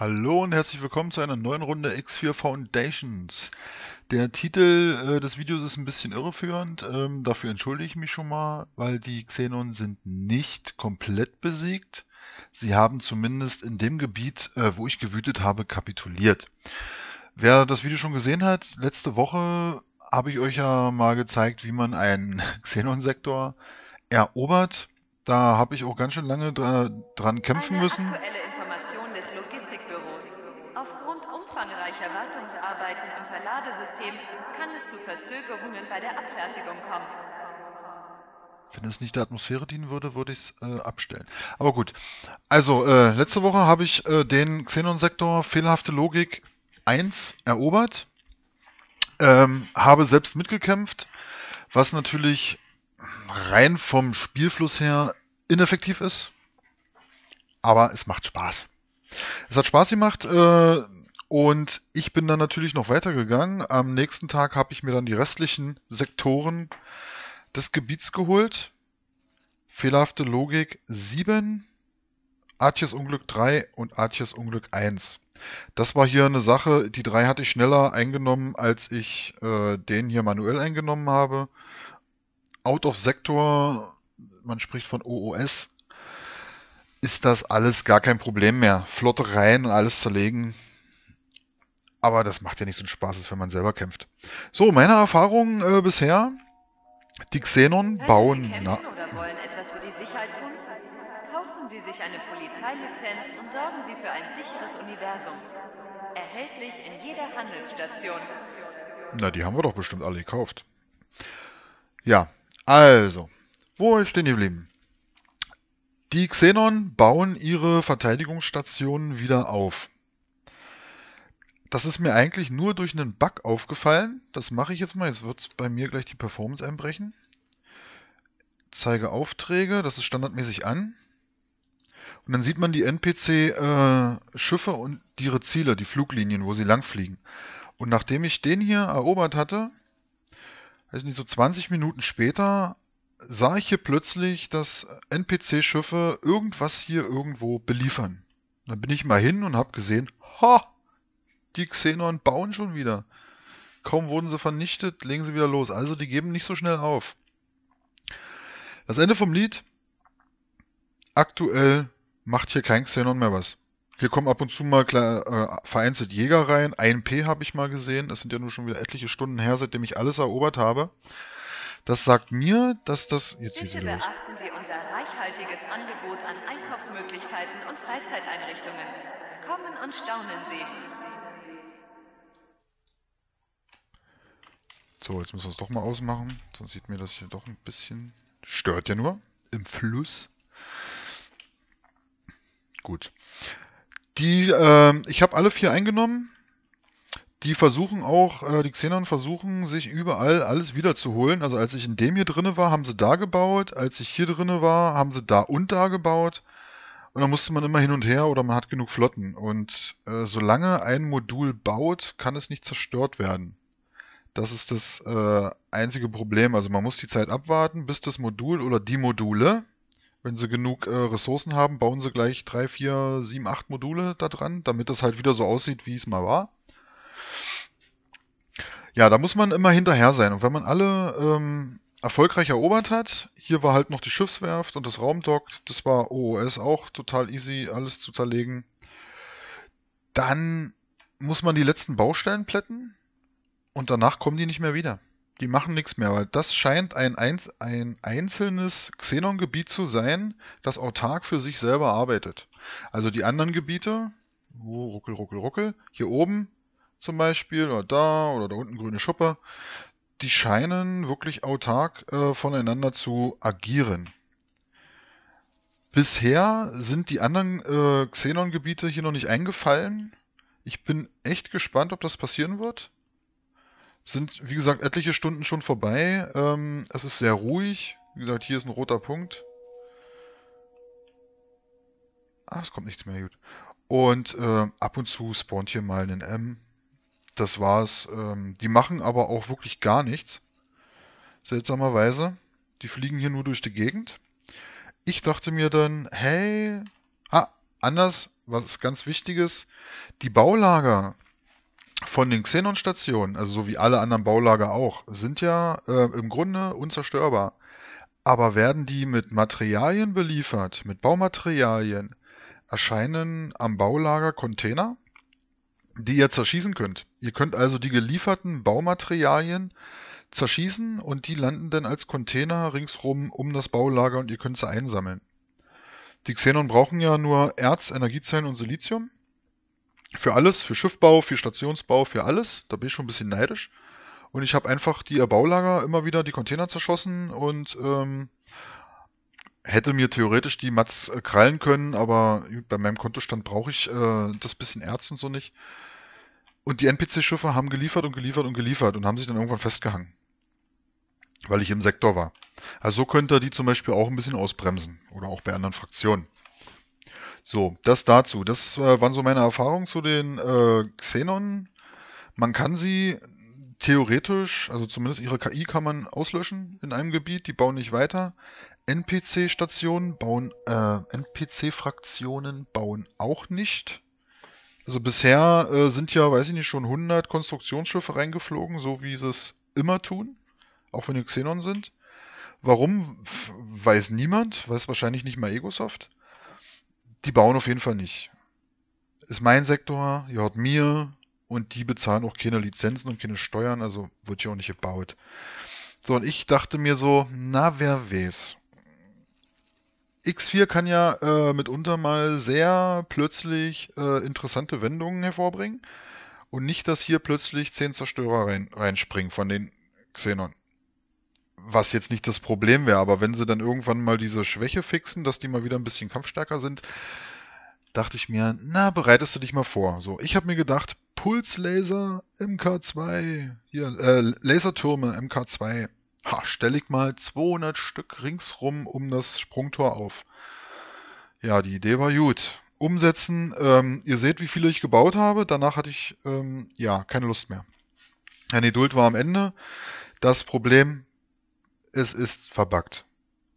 Hallo und herzlich willkommen zu einer neuen Runde X4 Foundations. Der Titel äh, des Videos ist ein bisschen irreführend, ähm, dafür entschuldige ich mich schon mal, weil die Xenon sind nicht komplett besiegt. Sie haben zumindest in dem Gebiet, äh, wo ich gewütet habe, kapituliert. Wer das Video schon gesehen hat, letzte Woche habe ich euch ja mal gezeigt, wie man einen Xenon-Sektor erobert. Da habe ich auch ganz schön lange dra dran kämpfen müssen. Außerdem kann es zu Verzögerungen bei der Abfertigung kommen. Wenn es nicht der Atmosphäre dienen würde, würde ich es äh, abstellen. Aber gut. Also, äh, letzte Woche habe ich äh, den Xenon-Sektor Fehlerhafte Logik 1 erobert. Ähm, habe selbst mitgekämpft, was natürlich rein vom Spielfluss her ineffektiv ist. Aber es macht Spaß. Es hat Spaß gemacht. Äh, und ich bin dann natürlich noch weitergegangen. Am nächsten Tag habe ich mir dann die restlichen Sektoren des Gebiets geholt. Fehlerhafte Logik 7, Arches Unglück 3 und Arches Unglück 1. Das war hier eine Sache, die drei hatte ich schneller eingenommen, als ich äh, den hier manuell eingenommen habe. Out of Sektor, man spricht von OOS, ist das alles gar kein Problem mehr. Flotte rein und alles zerlegen, aber das macht ja nicht so einen Spaß, als wenn man selber kämpft. So, meine Erfahrung äh, bisher. Die Xenon bauen... Na Sie sich eine Polizeilizenz und sorgen Sie für ein sicheres Universum. Erhältlich in jeder Handelsstation. Na, die haben wir doch bestimmt alle gekauft. Ja, also, wo ist denn geblieben? Die Xenon bauen ihre Verteidigungsstationen wieder auf das ist mir eigentlich nur durch einen Bug aufgefallen. Das mache ich jetzt mal. Jetzt wird bei mir gleich die Performance einbrechen. Zeige Aufträge, das ist standardmäßig an. Und dann sieht man die NPC-Schiffe äh, und ihre Ziele, die Fluglinien, wo sie langfliegen. Und nachdem ich den hier erobert hatte, weiß nicht so 20 Minuten später, sah ich hier plötzlich, dass NPC-Schiffe irgendwas hier irgendwo beliefern. Dann bin ich mal hin und habe gesehen, ha, die Xenon bauen schon wieder. Kaum wurden sie vernichtet, legen sie wieder los. Also die geben nicht so schnell auf. Das Ende vom Lied. Aktuell macht hier kein Xenon mehr was. Hier kommen ab und zu mal klar, äh, vereinzelt Jäger rein. Ein P habe ich mal gesehen. Es sind ja nur schon wieder etliche Stunden her, seitdem ich alles erobert habe. Das sagt mir, dass das... Jetzt Bitte beachten Sie unser reichhaltiges Angebot an Einkaufsmöglichkeiten und Freizeiteinrichtungen. Kommen und staunen Sie. So, jetzt müssen wir es doch mal ausmachen. Sonst sieht mir das hier doch ein bisschen... Stört ja nur. Im Fluss. Gut. Die, äh, ich habe alle vier eingenommen. Die versuchen auch, äh, die Xenon versuchen, sich überall alles wiederzuholen. Also als ich in dem hier drinne war, haben sie da gebaut. Als ich hier drinne war, haben sie da und da gebaut. Und dann musste man immer hin und her oder man hat genug Flotten. Und äh, solange ein Modul baut, kann es nicht zerstört werden. Das ist das äh, einzige Problem. Also man muss die Zeit abwarten, bis das Modul oder die Module, wenn sie genug äh, Ressourcen haben, bauen sie gleich 3, 4, 7, 8 Module da dran, damit das halt wieder so aussieht, wie es mal war. Ja, da muss man immer hinterher sein. Und wenn man alle ähm, erfolgreich erobert hat, hier war halt noch die Schiffswerft und das Raumdock, das war OOS auch total easy, alles zu zerlegen. Dann muss man die letzten Baustellen plätten. Und danach kommen die nicht mehr wieder. Die machen nichts mehr, weil das scheint ein, einz ein einzelnes Xenon-Gebiet zu sein, das autark für sich selber arbeitet. Also die anderen Gebiete, oh, ruckel, ruckel, ruckel, hier oben zum Beispiel oder da oder da unten grüne Schuppe, die scheinen wirklich autark äh, voneinander zu agieren. Bisher sind die anderen äh, Xenon-Gebiete hier noch nicht eingefallen. Ich bin echt gespannt, ob das passieren wird. Sind, wie gesagt, etliche Stunden schon vorbei. Ähm, es ist sehr ruhig. Wie gesagt, hier ist ein roter Punkt. Ah, es kommt nichts mehr, gut. Und äh, ab und zu spawnt hier mal ein M. Das war's. Ähm, die machen aber auch wirklich gar nichts. Seltsamerweise. Die fliegen hier nur durch die Gegend. Ich dachte mir dann, hey, ah, anders, was ganz Wichtiges. Die Baulager von den Xenon-Stationen, also so wie alle anderen Baulager auch, sind ja äh, im Grunde unzerstörbar. Aber werden die mit Materialien beliefert, mit Baumaterialien, erscheinen am Baulager Container, die ihr zerschießen könnt. Ihr könnt also die gelieferten Baumaterialien zerschießen und die landen dann als Container ringsrum um das Baulager und ihr könnt sie einsammeln. Die Xenon brauchen ja nur Erz, Energiezellen und Silizium für alles, für Schiffbau, für Stationsbau, für alles. Da bin ich schon ein bisschen neidisch. Und ich habe einfach die Erbaulager immer wieder die Container zerschossen und ähm, hätte mir theoretisch die Mats äh, krallen können, aber bei meinem Kontostand brauche ich äh, das bisschen Erz und so nicht. Und die NPC-Schiffe haben geliefert und geliefert und geliefert und haben sich dann irgendwann festgehangen. Weil ich im Sektor war. Also so könnte er die zum Beispiel auch ein bisschen ausbremsen. Oder auch bei anderen Fraktionen. So, das dazu. Das äh, waren so meine Erfahrungen zu den äh, Xenon. Man kann sie theoretisch, also zumindest ihre KI kann man auslöschen in einem Gebiet, die bauen nicht weiter. NPC-Stationen bauen, äh, NPC-Fraktionen bauen auch nicht. Also bisher äh, sind ja, weiß ich nicht, schon 100 Konstruktionsschiffe reingeflogen, so wie sie es immer tun, auch wenn die Xenon sind. Warum, weiß niemand, weiß wahrscheinlich nicht mal Egosoft die bauen auf jeden Fall nicht. Ist mein Sektor, gehört mir und die bezahlen auch keine Lizenzen und keine Steuern, also wird hier auch nicht gebaut. So, und ich dachte mir so, na, wer weiß. X4 kann ja äh, mitunter mal sehr plötzlich äh, interessante Wendungen hervorbringen. Und nicht, dass hier plötzlich 10 Zerstörer rein, reinspringen von den Xenon was jetzt nicht das Problem wäre, aber wenn sie dann irgendwann mal diese Schwäche fixen, dass die mal wieder ein bisschen kampfstärker sind, dachte ich mir, na, bereitest du dich mal vor. So, ich habe mir gedacht, Pulslaser MK2, hier, äh, Lasertürme MK2, ha, stell ich mal 200 Stück ringsrum um das Sprungtor auf. Ja, die Idee war gut. Umsetzen, ähm, ihr seht, wie viele ich gebaut habe, danach hatte ich, ähm, ja, keine Lust mehr. Eine Geduld war am Ende. Das Problem, es ist verbuggt.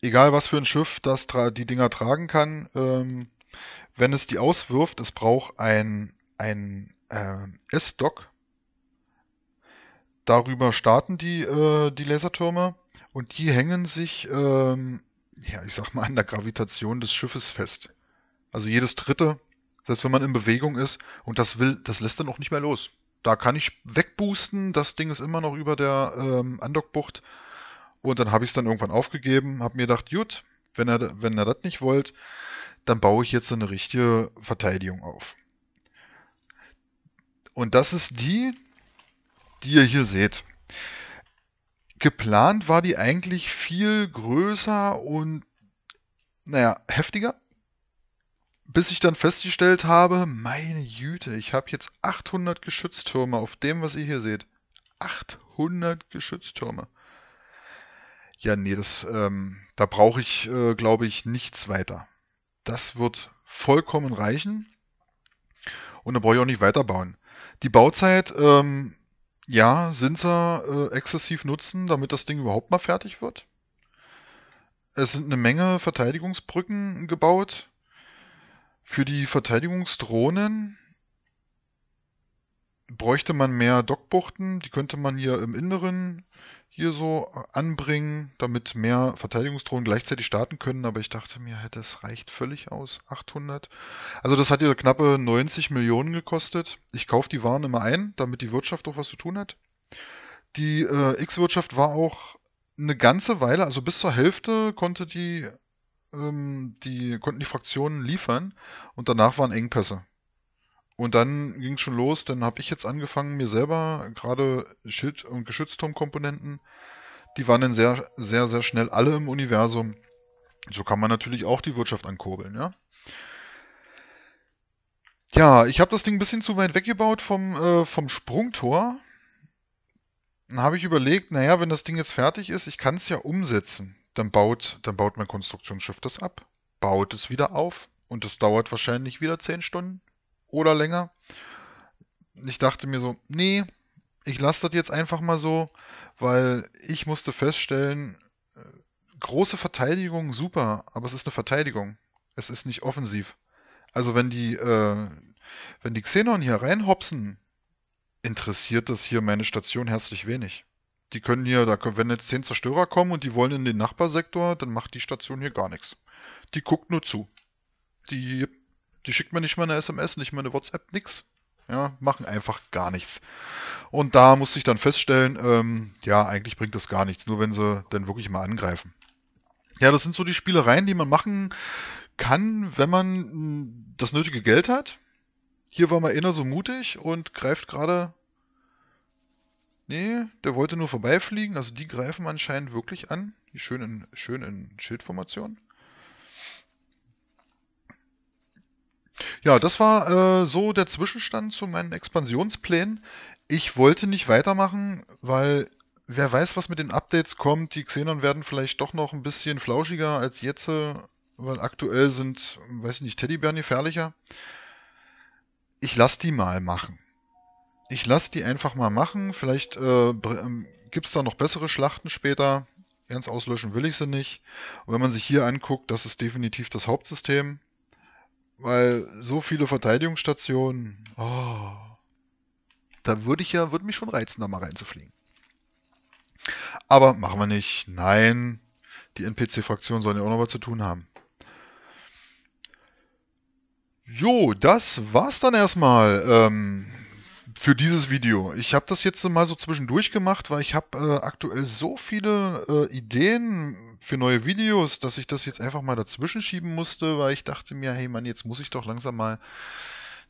Egal was für ein Schiff das die Dinger tragen kann, ähm, wenn es die auswirft, es braucht ein, ein äh, S-Dock. Darüber starten die, äh, die Lasertürme und die hängen sich, ähm, ja, ich sag mal, an der Gravitation des Schiffes fest. Also jedes dritte, selbst wenn man in Bewegung ist und das will, das lässt dann auch nicht mehr los. Da kann ich wegboosten, das Ding ist immer noch über der ähm, Andockbucht und dann habe ich es dann irgendwann aufgegeben, habe mir gedacht, gut, wenn er, wenn er das nicht wollt, dann baue ich jetzt eine richtige Verteidigung auf. Und das ist die, die ihr hier seht. Geplant war die eigentlich viel größer und, naja, heftiger. Bis ich dann festgestellt habe, meine Jüte, ich habe jetzt 800 Geschütztürme auf dem, was ihr hier seht. 800 Geschütztürme. Ja, nee, das, ähm, da brauche ich, äh, glaube ich, nichts weiter. Das wird vollkommen reichen. Und da brauche ich auch nicht weiterbauen. Die Bauzeit, ähm, ja, sind sie äh, exzessiv nutzen, damit das Ding überhaupt mal fertig wird. Es sind eine Menge Verteidigungsbrücken gebaut. Für die Verteidigungsdrohnen bräuchte man mehr Dockbuchten. Die könnte man hier im Inneren hier so äh, anbringen, damit mehr Verteidigungsdrohnen gleichzeitig starten können. Aber ich dachte mir, hätte es reicht völlig aus, 800. Also das hat hier knappe 90 Millionen gekostet. Ich kaufe die Waren immer ein, damit die Wirtschaft auch was zu tun hat. Die äh, X-Wirtschaft war auch eine ganze Weile, also bis zur Hälfte konnte die, ähm, die konnten die Fraktionen liefern und danach waren Engpässe. Und dann ging es schon los, dann habe ich jetzt angefangen, mir selber gerade Schild- und Geschützturmkomponenten, die waren dann sehr, sehr, sehr schnell alle im Universum. So kann man natürlich auch die Wirtschaft ankurbeln, ja. Ja, ich habe das Ding ein bisschen zu weit weggebaut vom, äh, vom Sprungtor. Dann habe ich überlegt, naja, wenn das Ding jetzt fertig ist, ich kann es ja umsetzen. Dann baut, dann baut mein Konstruktionsschiff das ab, baut es wieder auf und das dauert wahrscheinlich wieder 10 Stunden oder länger. Ich dachte mir so, nee, ich lasse das jetzt einfach mal so, weil ich musste feststellen, äh, große Verteidigung super, aber es ist eine Verteidigung. Es ist nicht offensiv. Also wenn die, äh, wenn die Xenon hier reinhopsen, interessiert das hier meine Station herzlich wenig. Die können hier, da können, wenn jetzt 10 Zerstörer kommen und die wollen in den Nachbarsektor, dann macht die Station hier gar nichts. Die guckt nur zu. Die die schickt mir nicht mal eine SMS, nicht mal eine WhatsApp, nix. Ja, machen einfach gar nichts. Und da musste ich dann feststellen, ähm, ja, eigentlich bringt das gar nichts, nur wenn sie dann wirklich mal angreifen. Ja, das sind so die Spielereien, die man machen kann, wenn man hm, das nötige Geld hat. Hier war mal einer so mutig und greift gerade. Nee, der wollte nur vorbeifliegen. Also die greifen anscheinend wirklich an. Schön in, schön in Schildformation. Ja, das war äh, so der Zwischenstand zu meinen Expansionsplänen. Ich wollte nicht weitermachen, weil wer weiß, was mit den Updates kommt. Die Xenon werden vielleicht doch noch ein bisschen flauschiger als jetzt, äh, weil aktuell sind, weiß ich nicht, Teddybären gefährlicher. Ich lasse die mal machen. Ich lasse die einfach mal machen. Vielleicht äh, ähm, gibt es da noch bessere Schlachten später. Ernst auslöschen will ich sie nicht. Und wenn man sich hier anguckt, das ist definitiv das Hauptsystem. Weil so viele Verteidigungsstationen, oh, da würde ich ja, würde mich schon reizen, da mal reinzufliegen. Aber machen wir nicht. Nein, die NPC-Fraktion soll ja auch noch was zu tun haben. Jo, das war's dann erstmal. Ähm, für dieses Video. Ich habe das jetzt mal so zwischendurch gemacht, weil ich habe äh, aktuell so viele äh, Ideen für neue Videos, dass ich das jetzt einfach mal dazwischen schieben musste, weil ich dachte mir, hey Mann, jetzt muss ich doch langsam mal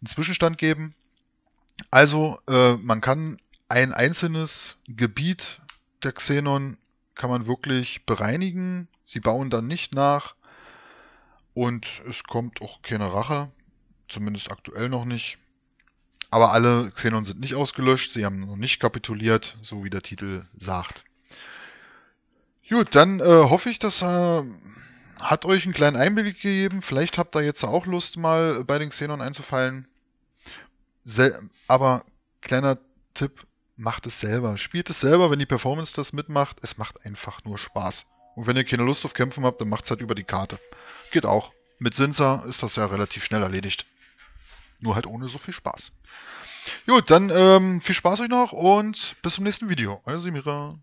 einen Zwischenstand geben. Also, äh, man kann ein einzelnes Gebiet der Xenon kann man wirklich bereinigen. Sie bauen dann nicht nach. Und es kommt auch keine Rache. Zumindest aktuell noch nicht. Aber alle Xenon sind nicht ausgelöscht, sie haben noch nicht kapituliert, so wie der Titel sagt. Gut, dann äh, hoffe ich, dass äh, hat euch einen kleinen Einblick gegeben. Vielleicht habt ihr jetzt auch Lust, mal bei den Xenon einzufallen. Sel aber kleiner Tipp, macht es selber. Spielt es selber, wenn die Performance das mitmacht. Es macht einfach nur Spaß. Und wenn ihr keine Lust auf Kämpfen habt, dann macht es halt über die Karte. Geht auch. Mit Sinza ist das ja relativ schnell erledigt. Nur halt ohne so viel Spaß. Gut, dann ähm, viel Spaß euch noch und bis zum nächsten Video. Euer Simira.